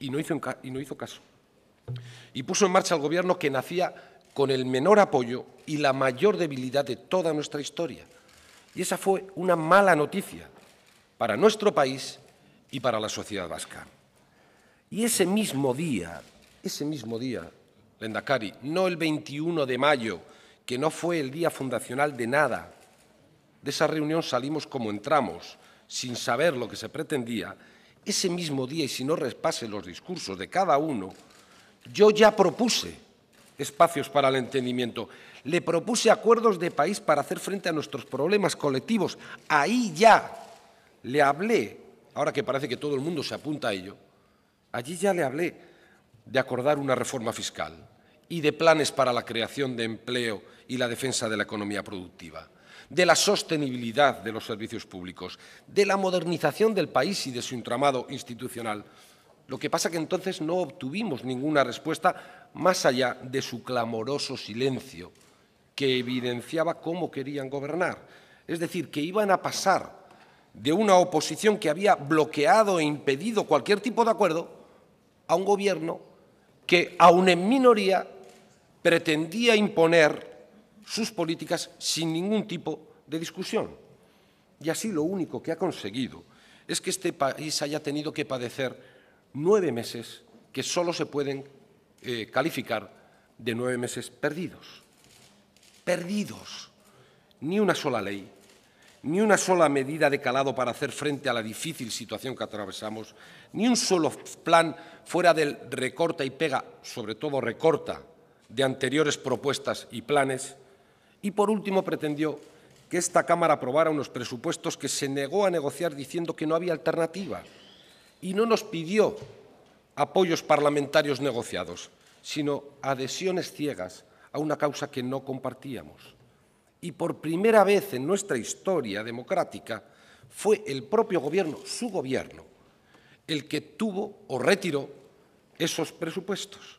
y no, hizo y no hizo caso. Y puso en marcha el gobierno que nacía con el menor apoyo y la mayor debilidad de toda nuestra historia. Y esa fue una mala noticia para nuestro país y para la sociedad vasca. Y ese mismo día, ese mismo día, Lendakari, no el 21 de mayo, que no fue el día fundacional de nada, de esa reunión salimos como entramos, sin saber lo que se pretendía ese mismo día, y si no respase los discursos de cada uno, yo ya propuse espacios para el entendimiento, le propuse acuerdos de país para hacer frente a nuestros problemas colectivos. Ahí ya le hablé, ahora que parece que todo el mundo se apunta a ello, allí ya le hablé de acordar una reforma fiscal y de planes para la creación de empleo y la defensa de la economía productiva de la sostenibilidad de los servicios públicos, de la modernización del país y de su entramado institucional. Lo que pasa que entonces no obtuvimos ninguna respuesta más allá de su clamoroso silencio, que evidenciaba cómo querían gobernar. Es decir, que iban a pasar de una oposición que había bloqueado e impedido cualquier tipo de acuerdo a un gobierno que, aun en minoría, pretendía imponer sus políticas sin ningún tipo de discusión. Y así lo único que ha conseguido es que este país haya tenido que padecer nueve meses que solo se pueden eh, calificar de nueve meses perdidos. Perdidos. Ni una sola ley, ni una sola medida de calado para hacer frente a la difícil situación que atravesamos, ni un solo plan fuera del recorta y pega, sobre todo recorta, de anteriores propuestas y planes, y por último pretendió que esta Cámara aprobara unos presupuestos que se negó a negociar diciendo que no había alternativa y no nos pidió apoyos parlamentarios negociados, sino adhesiones ciegas a una causa que no compartíamos. Y por primera vez en nuestra historia democrática fue el propio gobierno, su gobierno, el que tuvo o retiró esos presupuestos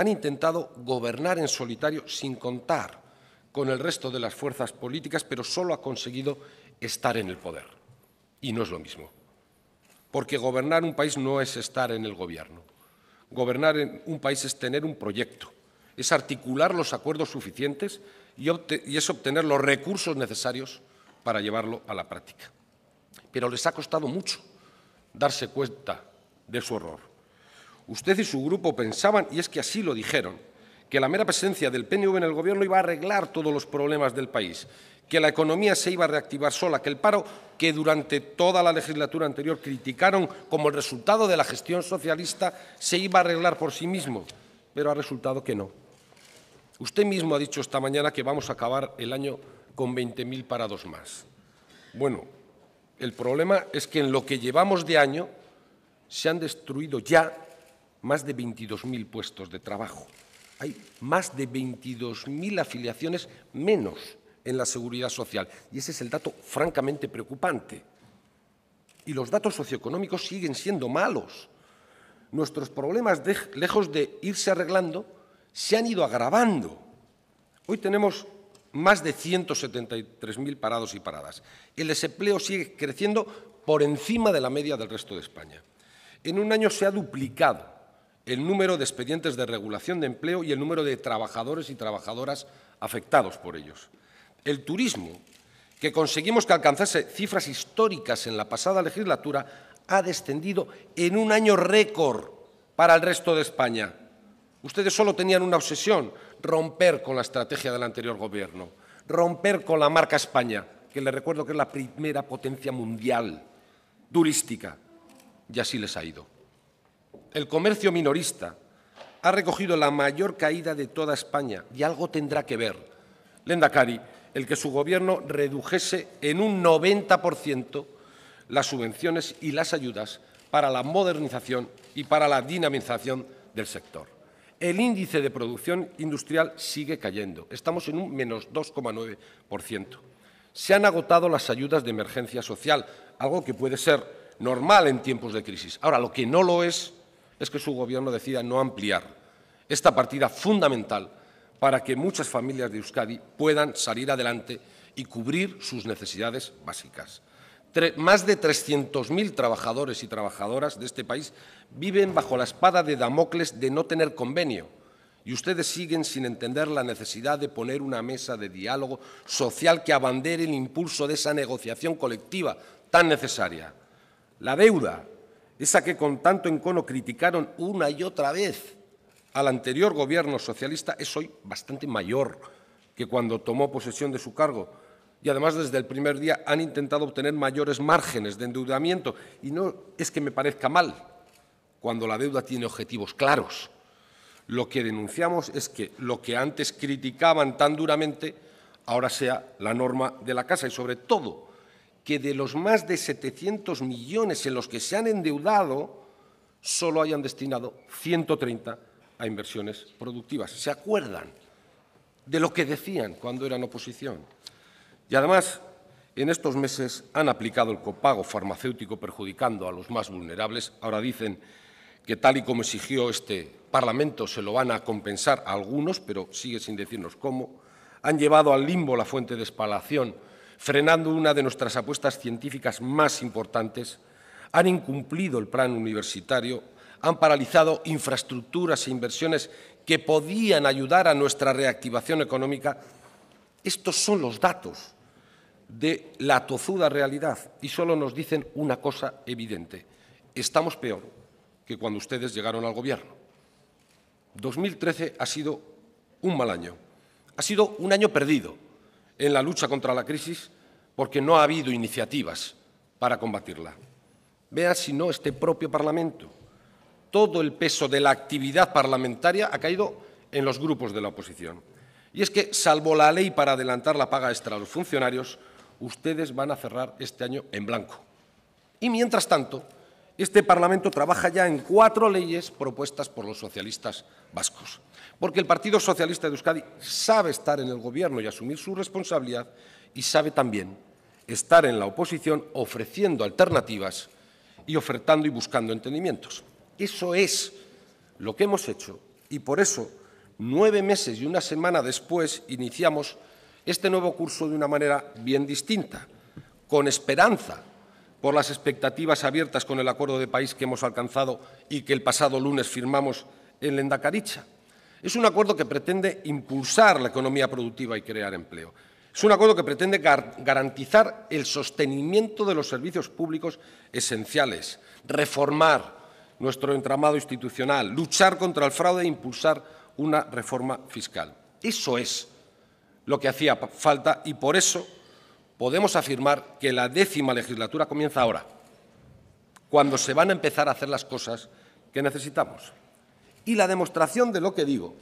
han intentado gobernar en solitario sin contar con el resto de las fuerzas políticas, pero solo ha conseguido estar en el poder. Y no es lo mismo. Porque gobernar un país no es estar en el gobierno. Gobernar un país es tener un proyecto, es articular los acuerdos suficientes y, y es obtener los recursos necesarios para llevarlo a la práctica. Pero les ha costado mucho darse cuenta de su error. Usted y su grupo pensaban, y es que así lo dijeron, que la mera presencia del PNV en el Gobierno iba a arreglar todos los problemas del país, que la economía se iba a reactivar sola, que el paro, que durante toda la legislatura anterior criticaron como el resultado de la gestión socialista, se iba a arreglar por sí mismo, pero ha resultado que no. Usted mismo ha dicho esta mañana que vamos a acabar el año con 20.000 parados más. Bueno, el problema es que en lo que llevamos de año se han destruido ya más de 22.000 puestos de trabajo. Hay más de 22.000 afiliaciones menos en la seguridad social y ese es el dato francamente preocupante. Y los datos socioeconómicos siguen siendo malos. Nuestros problemas, lejos de irse arreglando, se han ido agravando. Hoy tenemos más de 173.000 parados y paradas. El desempleo sigue creciendo por encima de la media del resto de España. En un año se ha duplicado el número de expedientes de regulación de empleo y el número de trabajadores y trabajadoras afectados por ellos. El turismo, que conseguimos que alcanzase cifras históricas en la pasada legislatura, ha descendido en un año récord para el resto de España. Ustedes solo tenían una obsesión, romper con la estrategia del anterior gobierno, romper con la marca España, que les recuerdo que es la primera potencia mundial turística. Y así les ha ido el comercio minorista ha recogido la mayor caída de toda España y algo tendrá que ver, lenda Cari, el que su gobierno redujese en un 90% las subvenciones y las ayudas para la modernización y para la dinamización del sector. El índice de producción industrial sigue cayendo. Estamos en un menos 2,9%. Se han agotado las ayudas de emergencia social, algo que puede ser normal en tiempos de crisis. Ahora, lo que no lo es es que su gobierno decida no ampliar esta partida fundamental para que muchas familias de Euskadi puedan salir adelante y cubrir sus necesidades básicas. más de 300.000 trabajadores y trabajadoras de este país viven bajo la espada de Damocles de no tener convenio y ustedes siguen sin entender la necesidad de poner una mesa de diálogo social que abandere el impulso de esa negociación colectiva tan necesaria. La deuda, esa que con tanto encono criticaron una y otra vez al anterior gobierno socialista, es hoy bastante mayor que cuando tomó posesión de su cargo. Y además desde el primer día han intentado obtener mayores márgenes de endeudamiento. Y no es que me parezca mal cuando la deuda tiene objetivos claros. Lo que denunciamos es que lo que antes criticaban tan duramente ahora sea la norma de la casa y sobre todo que de los más de 700 millones en los que se han endeudado, solo hayan destinado 130 a inversiones productivas. ¿Se acuerdan de lo que decían cuando eran oposición? Y además, en estos meses han aplicado el copago farmacéutico perjudicando a los más vulnerables. Ahora dicen que tal y como exigió este Parlamento se lo van a compensar a algunos, pero sigue sin decirnos cómo. Han llevado al limbo la fuente de espalación frenando una de nuestras apuestas científicas más importantes, han incumplido el plan universitario, han paralizado infraestructuras e inversiones que podían ayudar a nuestra reactivación económica. Estos son los datos de la tozuda realidad y solo nos dicen una cosa evidente. Estamos peor que cuando ustedes llegaron al gobierno. 2013 ha sido un mal año, ha sido un año perdido en la lucha contra la crisis porque no ha habido iniciativas para combatirla. Vea si no este propio Parlamento. Todo el peso de la actividad parlamentaria ha caído en los grupos de la oposición. Y es que, salvo la ley para adelantar la paga extra a los funcionarios, ustedes van a cerrar este año en blanco. Y mientras tanto, este Parlamento trabaja ya en cuatro leyes propuestas por los socialistas vascos, porque el Partido Socialista de Euskadi sabe estar en el Gobierno y asumir su responsabilidad y sabe también estar en la oposición ofreciendo alternativas y ofertando y buscando entendimientos. Eso es lo que hemos hecho y por eso, nueve meses y una semana después, iniciamos este nuevo curso de una manera bien distinta, con esperanza por las expectativas abiertas con el acuerdo de país que hemos alcanzado y que el pasado lunes firmamos en Lendacaricha. Es un acuerdo que pretende impulsar la economía productiva y crear empleo. Es un acuerdo que pretende garantizar el sostenimiento de los servicios públicos esenciales, reformar nuestro entramado institucional, luchar contra el fraude e impulsar una reforma fiscal. Eso es lo que hacía falta y por eso podemos afirmar que la décima legislatura comienza ahora, cuando se van a empezar a hacer las cosas que necesitamos. Y la demostración de lo que digo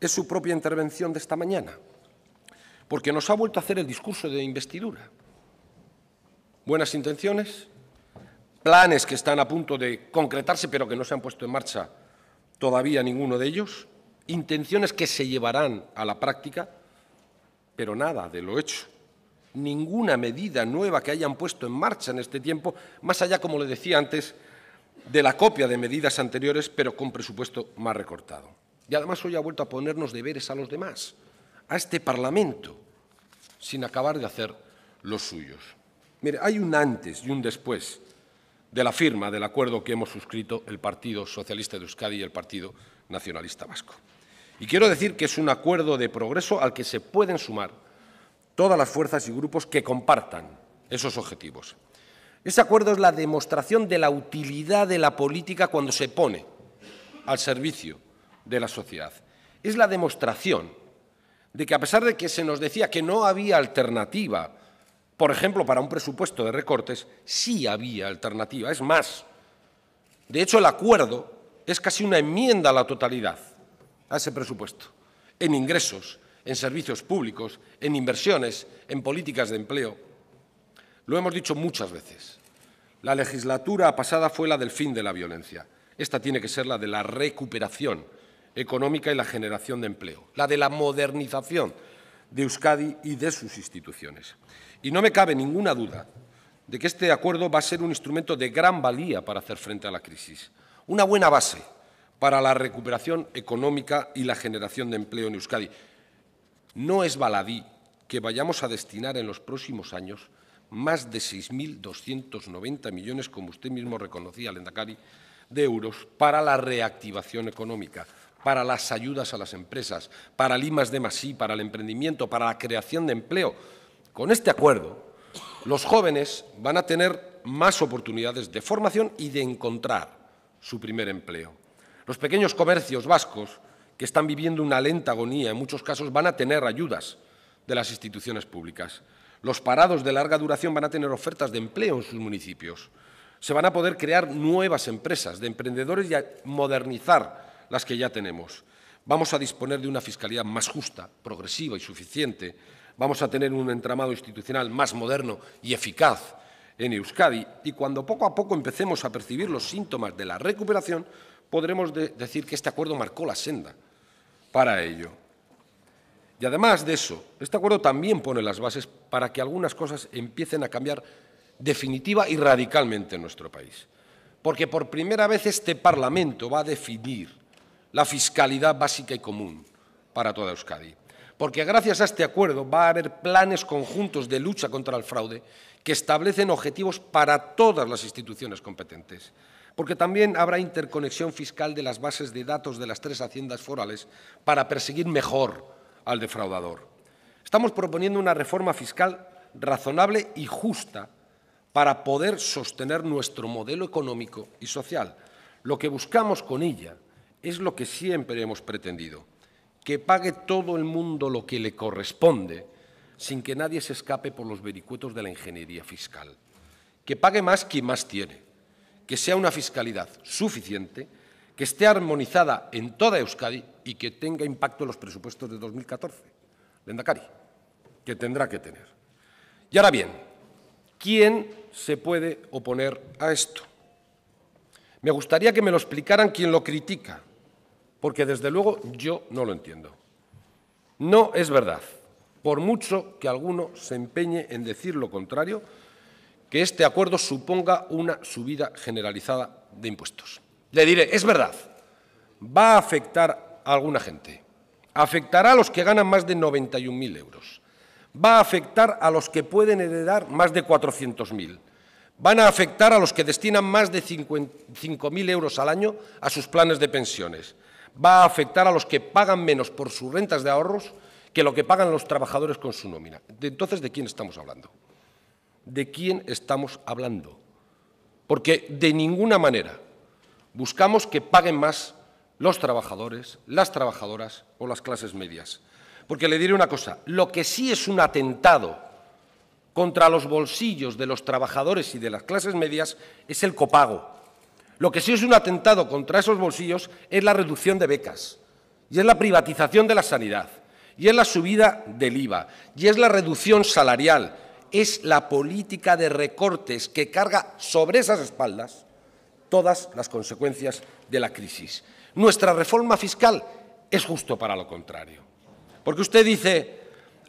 es su propia intervención de esta mañana, porque nos ha vuelto a hacer el discurso de investidura. Buenas intenciones, planes que están a punto de concretarse pero que no se han puesto en marcha todavía ninguno de ellos, intenciones que se llevarán a la práctica, pero nada de lo hecho. Ninguna medida nueva que hayan puesto en marcha en este tiempo, más allá, como le decía antes, de la copia de medidas anteriores, pero con presupuesto más recortado. Y además hoy ha vuelto a ponernos deberes a los demás, a este Parlamento, sin acabar de hacer los suyos. Mire, hay un antes y un después de la firma del acuerdo que hemos suscrito el Partido Socialista de Euskadi y el Partido Nacionalista Vasco. Y quiero decir que es un acuerdo de progreso al que se pueden sumar todas las fuerzas y grupos que compartan esos objetivos. Ese acuerdo es la demostración de la utilidad de la política cuando se pone al servicio de la sociedad. Es la demostración de que a pesar de que se nos decía que no había alternativa, por ejemplo, para un presupuesto de recortes, sí había alternativa. Es más, de hecho el acuerdo es casi una enmienda a la totalidad a ese presupuesto, en ingresos, en servicios públicos, en inversiones, en políticas de empleo. Lo hemos dicho muchas veces. La legislatura pasada fue la del fin de la violencia. Esta tiene que ser la de la recuperación económica y la generación de empleo, la de la modernización de Euskadi y de sus instituciones. Y no me cabe ninguna duda de que este acuerdo va a ser un instrumento de gran valía para hacer frente a la crisis, una buena base para la recuperación económica y la generación de empleo en Euskadi. No es baladí que vayamos a destinar en los próximos años más de 6.290 millones, como usted mismo reconocía, Lendakari, de euros para la reactivación económica, para las ayudas a las empresas, para el de para el emprendimiento, para la creación de empleo. Con este acuerdo, los jóvenes van a tener más oportunidades de formación y de encontrar su primer empleo. Los pequeños comercios vascos, que están viviendo una lenta agonía, en muchos casos van a tener ayudas de las instituciones públicas. Los parados de larga duración van a tener ofertas de empleo en sus municipios. Se van a poder crear nuevas empresas de emprendedores y modernizar las que ya tenemos. Vamos a disponer de una fiscalidad más justa, progresiva y suficiente. Vamos a tener un entramado institucional más moderno y eficaz en Euskadi. Y cuando poco a poco empecemos a percibir los síntomas de la recuperación, podremos decir que este acuerdo marcó la senda para ello. Y además de eso, este acuerdo también pone las bases para que algunas cosas empiecen a cambiar definitiva y radicalmente en nuestro país. Porque por primera vez este Parlamento va a definir la fiscalidad básica y común para toda Euskadi. Porque gracias a este acuerdo va a haber planes conjuntos de lucha contra el fraude que establecen objetivos para todas las instituciones competentes porque también habrá interconexión fiscal de las bases de datos de las tres haciendas forales para perseguir mejor al defraudador. Estamos proponiendo una reforma fiscal razonable y justa para poder sostener nuestro modelo económico y social. Lo que buscamos con ella es lo que siempre hemos pretendido, que pague todo el mundo lo que le corresponde, sin que nadie se escape por los vericuetos de la ingeniería fiscal. Que pague más quien más tiene que sea una fiscalidad suficiente, que esté armonizada en toda Euskadi y que tenga impacto en los presupuestos de 2014. Lendakari, que tendrá que tener. Y ahora bien, ¿quién se puede oponer a esto? Me gustaría que me lo explicaran quien lo critica, porque desde luego yo no lo entiendo. No es verdad, por mucho que alguno se empeñe en decir lo contrario, que este acuerdo suponga una subida generalizada de impuestos. Le diré, es verdad, va a afectar a alguna gente. Afectará a los que ganan más de 91.000 euros. Va a afectar a los que pueden heredar más de 400.000. Van a afectar a los que destinan más de 5.000 euros al año a sus planes de pensiones. Va a afectar a los que pagan menos por sus rentas de ahorros que lo que pagan los trabajadores con su nómina. Entonces, ¿de quién estamos hablando? de quién estamos hablando. Porque de ninguna manera buscamos que paguen más los trabajadores, las trabajadoras o las clases medias. Porque le diré una cosa, lo que sí es un atentado contra los bolsillos de los trabajadores y de las clases medias es el copago. Lo que sí es un atentado contra esos bolsillos es la reducción de becas y es la privatización de la sanidad y es la subida del IVA y es la reducción salarial es la política de recortes que carga sobre esas espaldas todas las consecuencias de la crisis. Nuestra reforma fiscal es justo para lo contrario. Porque usted dice,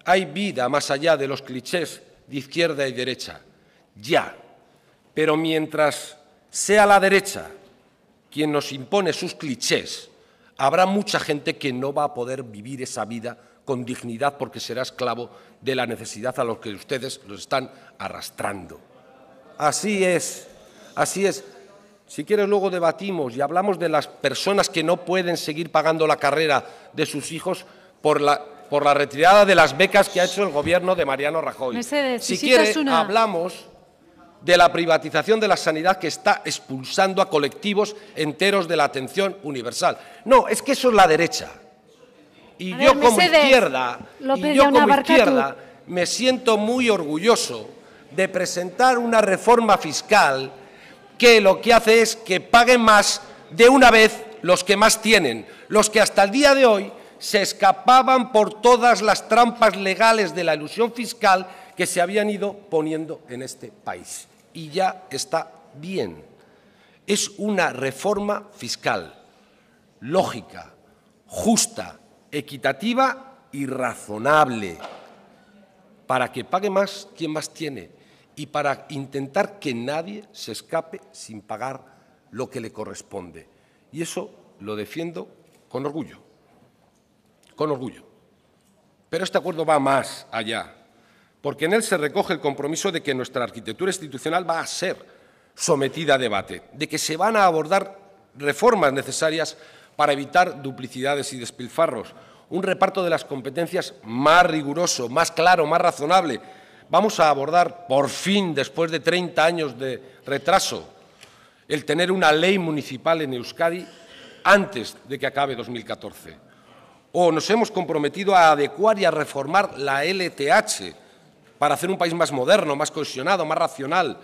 hay vida más allá de los clichés de izquierda y derecha. Ya, pero mientras sea la derecha quien nos impone sus clichés, habrá mucha gente que no va a poder vivir esa vida con dignidad porque será esclavo de la necesidad a los que ustedes los están arrastrando. Así es, así es. Si quieres luego debatimos y hablamos de las personas que no pueden seguir pagando la carrera de sus hijos por la, por la retirada de las becas que ha hecho el gobierno de Mariano Rajoy. si quieres hablamos de la privatización de la sanidad que está expulsando a colectivos enteros de la atención universal. No, es que eso es la derecha. Y yo como izquierda, yo como izquierda me siento muy orgulloso de presentar una reforma fiscal que lo que hace es que paguen más de una vez los que más tienen, los que hasta el día de hoy se escapaban por todas las trampas legales de la ilusión fiscal que se habían ido poniendo en este país. Y ya está bien. Es una reforma fiscal lógica, justa, equitativa y razonable, para que pague más quien más tiene y para intentar que nadie se escape sin pagar lo que le corresponde. Y eso lo defiendo con orgullo, con orgullo. Pero este acuerdo va más allá, porque en él se recoge el compromiso de que nuestra arquitectura institucional va a ser sometida a debate, de que se van a abordar reformas necesarias para evitar duplicidades y despilfarros, un reparto de las competencias más riguroso, más claro, más razonable. Vamos a abordar, por fin, después de 30 años de retraso, el tener una ley municipal en Euskadi antes de que acabe 2014. O nos hemos comprometido a adecuar y a reformar la LTH para hacer un país más moderno, más cohesionado, más racional,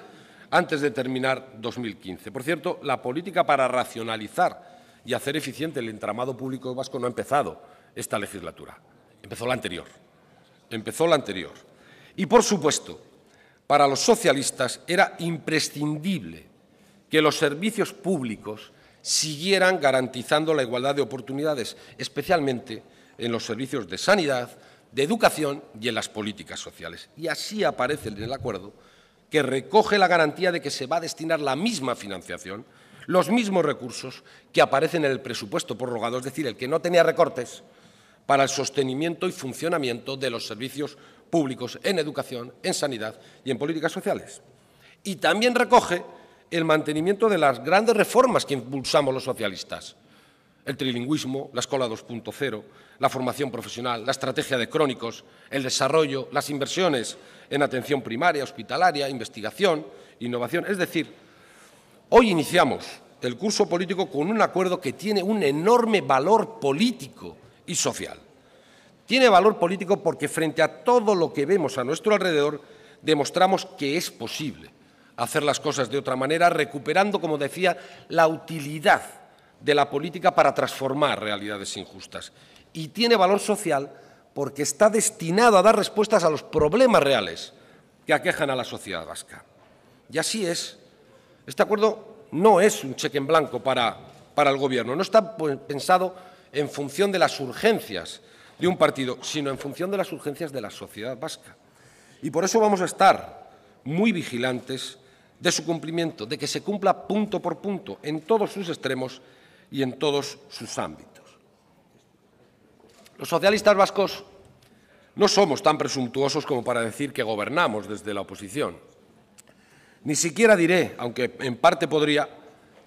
antes de terminar 2015. Por cierto, la política para racionalizar y hacer eficiente el entramado público vasco no ha empezado esta legislatura, empezó la anterior. Empezó la anterior. Y, por supuesto, para los socialistas era imprescindible que los servicios públicos siguieran garantizando la igualdad de oportunidades, especialmente en los servicios de sanidad, de educación y en las políticas sociales. Y así aparece en el acuerdo que recoge la garantía de que se va a destinar la misma financiación los mismos recursos que aparecen en el presupuesto prorrogado, es decir, el que no tenía recortes para el sostenimiento y funcionamiento de los servicios públicos en educación, en sanidad y en políticas sociales. Y también recoge el mantenimiento de las grandes reformas que impulsamos los socialistas, el trilingüismo, la escuela 2.0, la formación profesional, la estrategia de crónicos, el desarrollo, las inversiones en atención primaria, hospitalaria, investigación, innovación. Es decir, Hoy iniciamos el curso político con un acuerdo que tiene un enorme valor político y social. Tiene valor político porque frente a todo lo que vemos a nuestro alrededor, demostramos que es posible hacer las cosas de otra manera, recuperando, como decía, la utilidad de la política para transformar realidades injustas. Y tiene valor social porque está destinado a dar respuestas a los problemas reales que aquejan a la sociedad vasca. Y así es este acuerdo no es un cheque en blanco para, el Gobierno, no está pensado en función de las urgencias de un partido, sino en función de las urgencias de la sociedad vasca. Y por eso vamos a estar muy vigilantes de su cumplimiento, de que se cumpla punto por punto, en todos sus extremos y en todos sus ámbitos. Los socialistas vascos no somos tan presuntuosos como para decir que gobernamos desde la oposición. Ni siquiera diré, aunque en parte podría,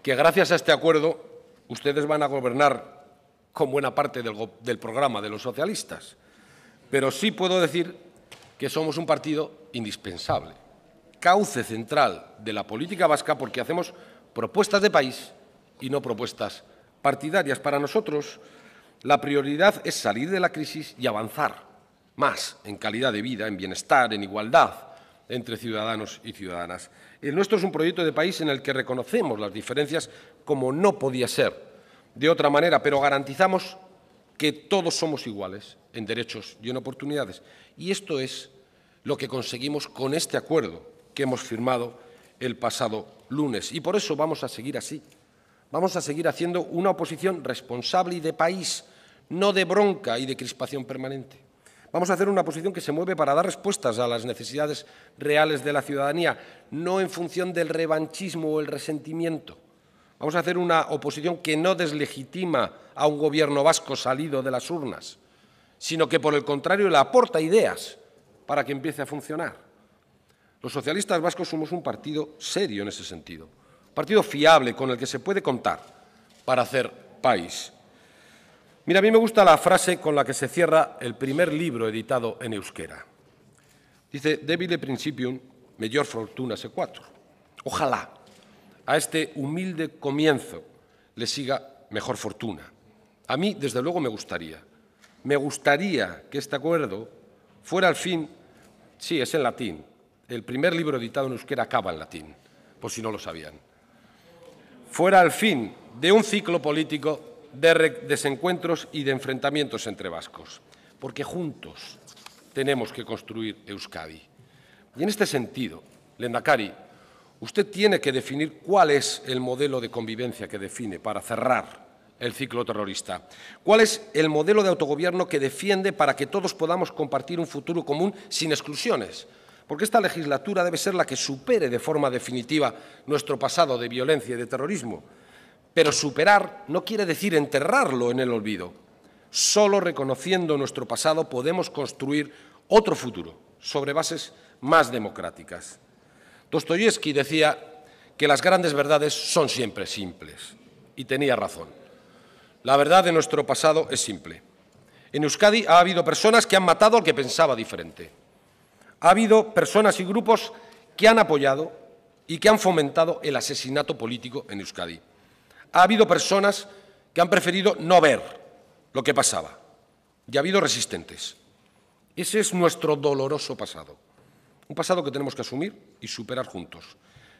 que gracias a este acuerdo ustedes van a gobernar con buena parte del, programa de los socialistas. Pero sí puedo decir que somos un partido indispensable, cauce central de la política vasca porque hacemos propuestas de país y no propuestas partidarias. Para nosotros, la prioridad es salir de la crisis y avanzar más en calidad de vida, en bienestar, en igualdad entre ciudadanos y ciudadanas. El nuestro es un proyecto de país en el que reconocemos las diferencias como no podía ser de otra manera, pero garantizamos que todos somos iguales en derechos y en oportunidades. Y esto es lo que conseguimos con este acuerdo que hemos firmado el pasado lunes. Y por eso vamos a seguir así. Vamos a seguir haciendo una oposición responsable y de país, no de bronca y de crispación permanente. Vamos a hacer una oposición que se mueve para dar respuestas a las necesidades reales de la ciudadanía, no en función del revanchismo o el resentimiento. Vamos a hacer una oposición que no deslegitima a un gobierno vasco salido de las urnas, sino que por el contrario le aporta ideas para que empiece a funcionar. Los socialistas vascos somos un partido serio en ese sentido, partido fiable con el que se puede contar para hacer país. Mira, a mí me gusta la frase con la que se cierra el primer libro editado en euskera. Dice, debile principium, mayor fortuna se cuatro. Ojalá a este humilde comienzo le siga mejor fortuna. A mí, desde luego, me gustaría. Me gustaría que este acuerdo fuera al fin, sí, es en latín. El primer libro editado en euskera acaba en latín, por si no lo sabían. Fuera al fin de un ciclo político de desencuentros y de enfrentamientos entre vascos, porque juntos tenemos que construir Euskadi. Y en este sentido, Lendakari, usted tiene que definir cuál es el modelo de convivencia que define para cerrar el ciclo terrorista. ¿Cuál es el modelo de autogobierno que defiende para que todos podamos compartir un futuro común sin exclusiones? Porque esta legislatura debe ser la que supere de forma definitiva nuestro pasado de violencia y de terrorismo pero superar no quiere decir enterrarlo en el olvido. Solo reconociendo nuestro pasado podemos construir otro futuro sobre bases más democráticas. Dostoyevsky decía que las grandes verdades son siempre simples y tenía razón. La verdad de nuestro pasado es simple. En Euskadi ha habido personas que han matado al que pensaba diferente. Ha habido personas y grupos que han apoyado y que han fomentado el asesinato político en Euskadi. Ha habido personas que han preferido no ver lo que pasaba y ha habido resistentes. Ese es nuestro doloroso pasado, un pasado que tenemos que asumir y superar juntos,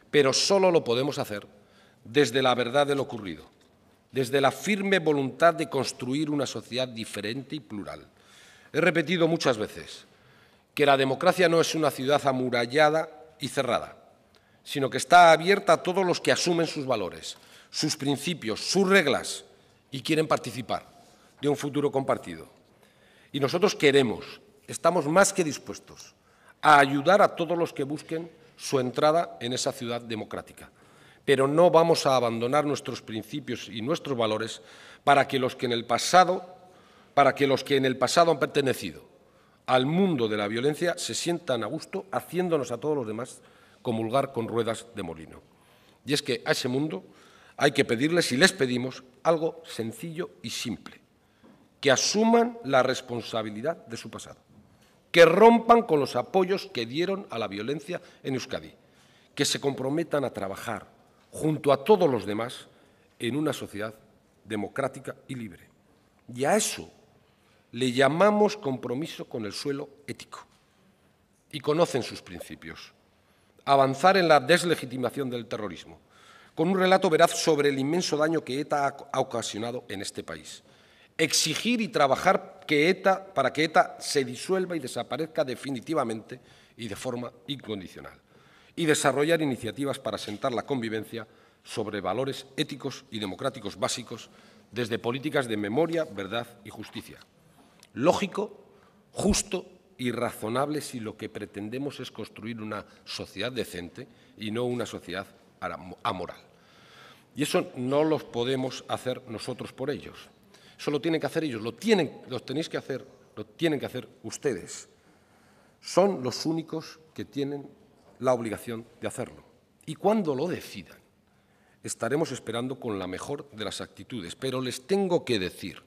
pero solo lo podemos hacer desde la verdad de lo ocurrido, desde la firme voluntad de construir una sociedad diferente y plural. He repetido muchas veces que la democracia no es una ciudad amurallada y cerrada, sino que está abierta a todos los que asumen sus valores, sus principios, sus reglas y quieren participar de un futuro compartido. Y nosotros queremos, estamos más que dispuestos a ayudar a todos los que busquen su entrada en esa ciudad democrática. Pero no vamos a abandonar nuestros principios y nuestros valores para que los que en el pasado, para que los que en el pasado han pertenecido al mundo de la violencia se sientan a gusto haciéndonos a todos los demás comulgar con ruedas de molino. Y es que a ese mundo hay que pedirles, y les pedimos, algo sencillo y simple, que asuman la responsabilidad de su pasado, que rompan con los apoyos que dieron a la violencia en Euskadi, que se comprometan a trabajar junto a todos los demás en una sociedad democrática y libre. Y a eso le llamamos compromiso con el suelo ético. Y conocen sus principios. Avanzar en la deslegitimación del terrorismo, con un relato veraz sobre el inmenso daño que ETA ha ocasionado en este país. Exigir y trabajar para que ETA se disuelva y desaparezca definitivamente y de forma incondicional. Y desarrollar iniciativas para sentar la convivencia sobre valores éticos y democráticos básicos desde políticas de memoria, verdad y justicia. Lógico, justo y razonable si lo que pretendemos es construir una sociedad decente y no una sociedad ...a moral. Y eso no los podemos hacer nosotros por ellos. Eso lo tienen que hacer ellos, lo, tienen, tenéis que hacer, lo tienen que hacer ustedes. Son los únicos que tienen la obligación de hacerlo. Y cuando lo decidan, estaremos esperando con la mejor de las actitudes. Pero les tengo que decir,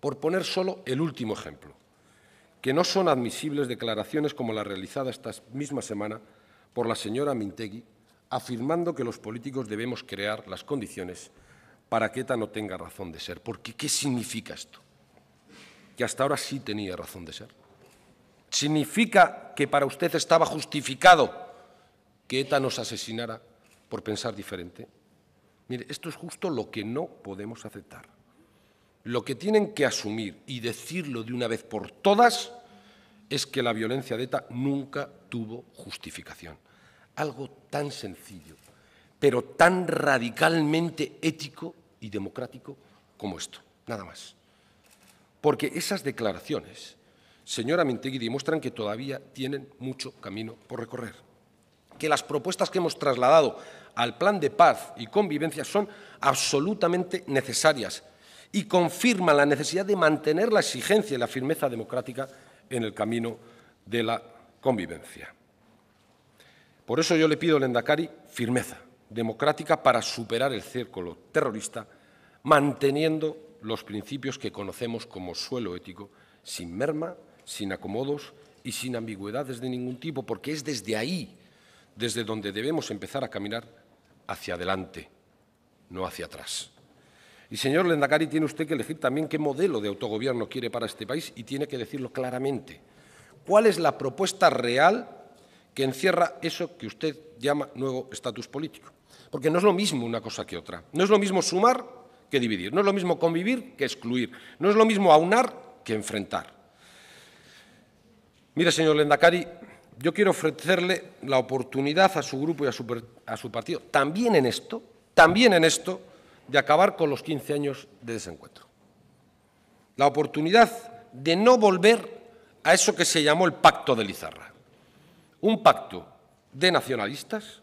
por poner solo el último ejemplo, que no son admisibles declaraciones como la realizada esta misma semana por la señora Mintegui afirmando que los políticos debemos crear las condiciones para que ETA no tenga razón de ser. Porque, ¿qué significa esto? Que hasta ahora sí tenía razón de ser. ¿Significa que para usted estaba justificado que ETA nos asesinara por pensar diferente? Mire, esto es justo lo que no podemos aceptar. Lo que tienen que asumir y decirlo de una vez por todas es que la violencia de ETA nunca tuvo justificación algo tan sencillo, pero tan radicalmente ético y democrático como esto, nada más. Porque esas declaraciones, señora Mintegui, demuestran que todavía tienen mucho camino por recorrer, que las propuestas que hemos trasladado al plan de paz y convivencia son absolutamente necesarias y confirman la necesidad de mantener la exigencia y la firmeza democrática en el camino de la convivencia. Por eso yo le pido al Endacari firmeza democrática para superar el círculo terrorista, manteniendo los principios que conocemos como suelo ético, sin merma, sin acomodos y sin ambigüedades de ningún tipo, porque es desde ahí, desde donde debemos empezar a caminar hacia adelante, no hacia atrás. Y señor Lendakari, tiene usted que elegir también qué modelo de autogobierno quiere para este país y tiene que decirlo claramente. ¿Cuál es la propuesta real que encierra eso que usted llama nuevo estatus político. Porque no es lo mismo una cosa que otra. No es lo mismo sumar que dividir. No es lo mismo convivir que excluir. No es lo mismo aunar que enfrentar. Mire, señor Lendakari, yo quiero ofrecerle la oportunidad a su grupo y a su, partido, también en esto, también en esto, de acabar con los 15 años de desencuentro. La oportunidad de no volver a eso que se llamó el pacto de Lizarra. Un pacto de nacionalistas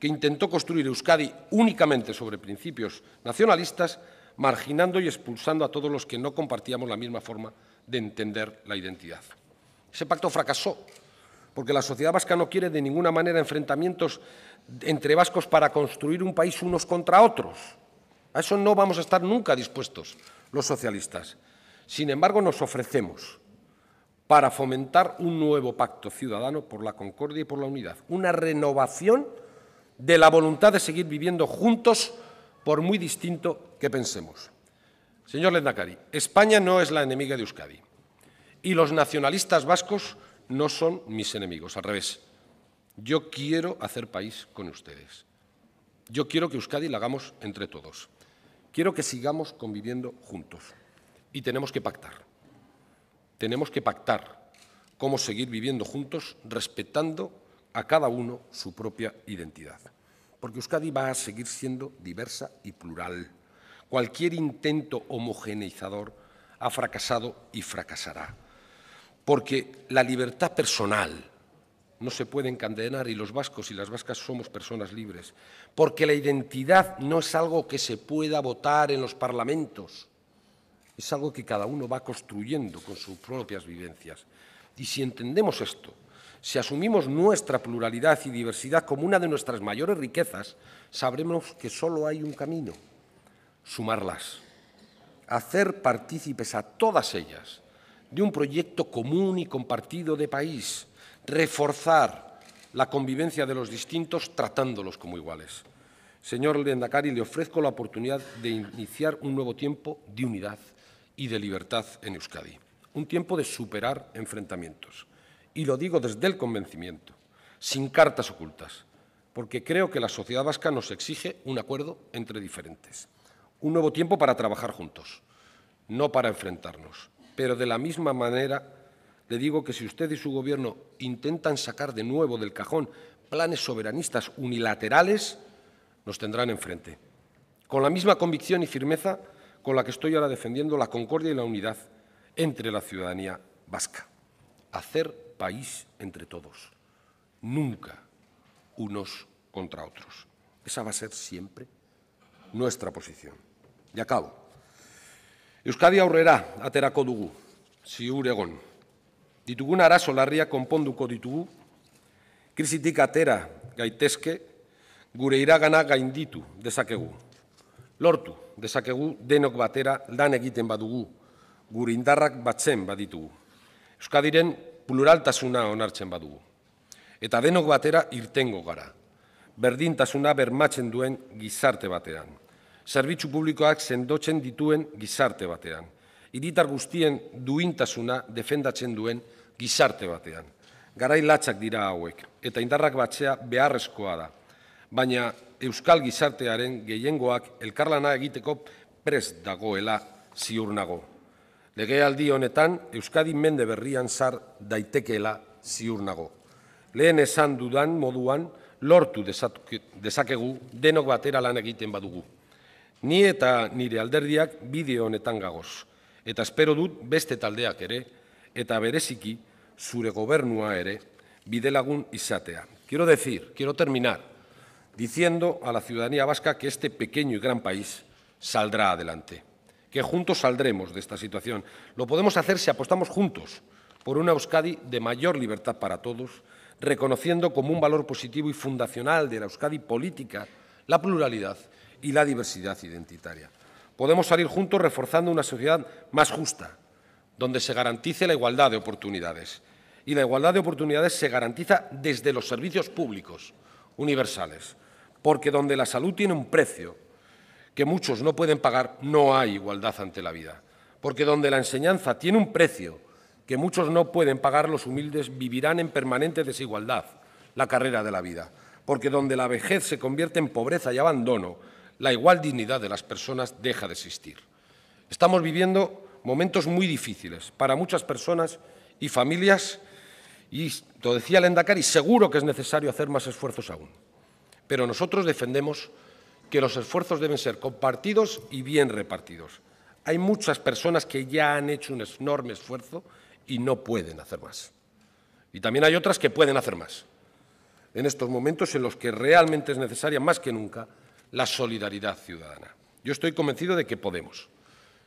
que intentó construir Euskadi únicamente sobre principios nacionalistas, marginando y expulsando a todos los que no compartíamos la misma forma de entender la identidad. Ese pacto fracasó, porque la sociedad vasca no quiere de ninguna manera enfrentamientos entre vascos para construir un país unos contra otros. A eso no vamos a estar nunca dispuestos los socialistas. Sin embargo, nos ofrecemos para fomentar un nuevo pacto ciudadano por la concordia y por la unidad, una renovación de la voluntad de seguir viviendo juntos por muy distinto que pensemos. Señor Lendakari, España no es la enemiga de Euskadi y los nacionalistas vascos no son mis enemigos, al revés. Yo quiero hacer país con ustedes. Yo quiero que Euskadi la hagamos entre todos. Quiero que sigamos conviviendo juntos y tenemos que pactar tenemos que pactar cómo seguir viviendo juntos respetando a cada uno su propia identidad. Porque Euskadi va a seguir siendo diversa y plural. Cualquier intento homogeneizador ha fracasado y fracasará. Porque la libertad personal no se puede encadenar y los vascos y las vascas somos personas libres. Porque la identidad no es algo que se pueda votar en los parlamentos es algo que cada uno va construyendo con sus propias vivencias. Y si entendemos esto, si asumimos nuestra pluralidad y diversidad como una de nuestras mayores riquezas, sabremos que solo hay un camino, sumarlas, hacer partícipes a todas ellas de un proyecto común y compartido de país, reforzar la convivencia de los distintos tratándolos como iguales. Señor Lendakari, le ofrezco la oportunidad de iniciar un nuevo tiempo de unidad y de libertad en Euskadi. Un tiempo de superar enfrentamientos. Y lo digo desde el convencimiento, sin cartas ocultas, porque creo que la sociedad vasca nos exige un acuerdo entre diferentes. Un nuevo tiempo para trabajar juntos, no para enfrentarnos. Pero de la misma manera le digo que si usted y su gobierno intentan sacar de nuevo del cajón planes soberanistas unilaterales, nos tendrán enfrente. Con la misma convicción y firmeza con la que estoy ahora defendiendo la concordia y la unidad entre la ciudadanía vasca. Hacer país entre todos, nunca unos contra otros. Esa va a ser siempre nuestra posición. Y acabo. Euskadi aurrera aterako dugu, ziur egon. Ditugun arazo larria konponduko ditugu, krisitik atera gaitezke, gure iragana gainditu desakegu. Lortu, dezakegu denok batera lan egiten badugu, gure indarrak batzen baditugu. Euskadiren pluraltasuna onartzen badugu. Eta denok batera irtengo gara. Berdintasuna bermatzen duen gizarte batean. Zerbitzu publikoak sendotzen dituen gizarte batean. Iritar guztien duintasuna defendatzen duen gizarte batean. Garai latzak dira hauek, eta indarrak batzea beharrezkoa da. Baina euskal gizartearen gehiengoak elkarlana egiteko prez dagoela ziur nago. Legealdi honetan Euskadi mende berrian zar daitekeela ziur nago. Lehen esan dudan moduan lortu dezakegu denok batera lan egiten badugu. Ni eta nire alderdiak bide honetan gagoz. Eta espero dut beste taldeak ere eta bereziki zure gobernua ere bidelagun izatea. Quiero decir, quiero terminar, diciendo a la ciudadanía vasca que este pequeño y gran país saldrá adelante, que juntos saldremos de esta situación. Lo podemos hacer si apostamos juntos por una Euskadi de mayor libertad para todos, reconociendo como un valor positivo y fundacional de la Euskadi política la pluralidad y la diversidad identitaria. Podemos salir juntos reforzando una sociedad más justa, donde se garantice la igualdad de oportunidades. Y la igualdad de oportunidades se garantiza desde los servicios públicos, universales, porque donde la salud tiene un precio que muchos no pueden pagar, no hay igualdad ante la vida, porque donde la enseñanza tiene un precio que muchos no pueden pagar, los humildes vivirán en permanente desigualdad la carrera de la vida, porque donde la vejez se convierte en pobreza y abandono, la igual dignidad de las personas deja de existir. Estamos viviendo momentos muy difíciles para muchas personas y familias y lo decía el seguro que es necesario hacer más esfuerzos aún. Pero nosotros defendemos que los esfuerzos deben ser compartidos y bien repartidos. Hay muchas personas que ya han hecho un enorme esfuerzo y no pueden hacer más. Y también hay otras que pueden hacer más. En estos momentos en los que realmente es necesaria más que nunca la solidaridad ciudadana. Yo estoy convencido de que podemos.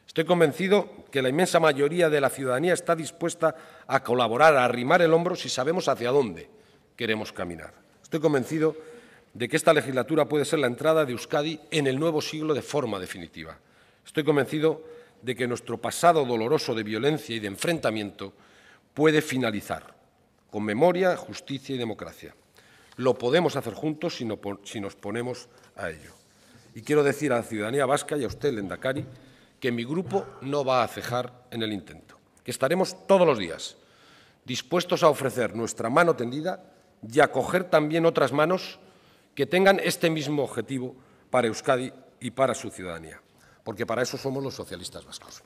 Estoy convencido que la inmensa mayoría de la ciudadanía está dispuesta a colaborar, a arrimar el hombro si sabemos hacia dónde queremos caminar. Estoy convencido de que esta legislatura puede ser la entrada de Euskadi en el nuevo siglo de forma definitiva. Estoy convencido de que nuestro pasado doloroso de violencia y de enfrentamiento puede finalizar con memoria, justicia y democracia. Lo podemos hacer juntos si, si nos ponemos a ello. Y quiero decir a la ciudadanía vasca y a usted, Lendakari, que mi grupo no va a cejar en el intento, que estaremos todos los días dispuestos a ofrecer nuestra mano tendida y a coger también otras manos que tengan este mismo objetivo para Euskadi y para su ciudadanía, porque para eso somos los socialistas vascos.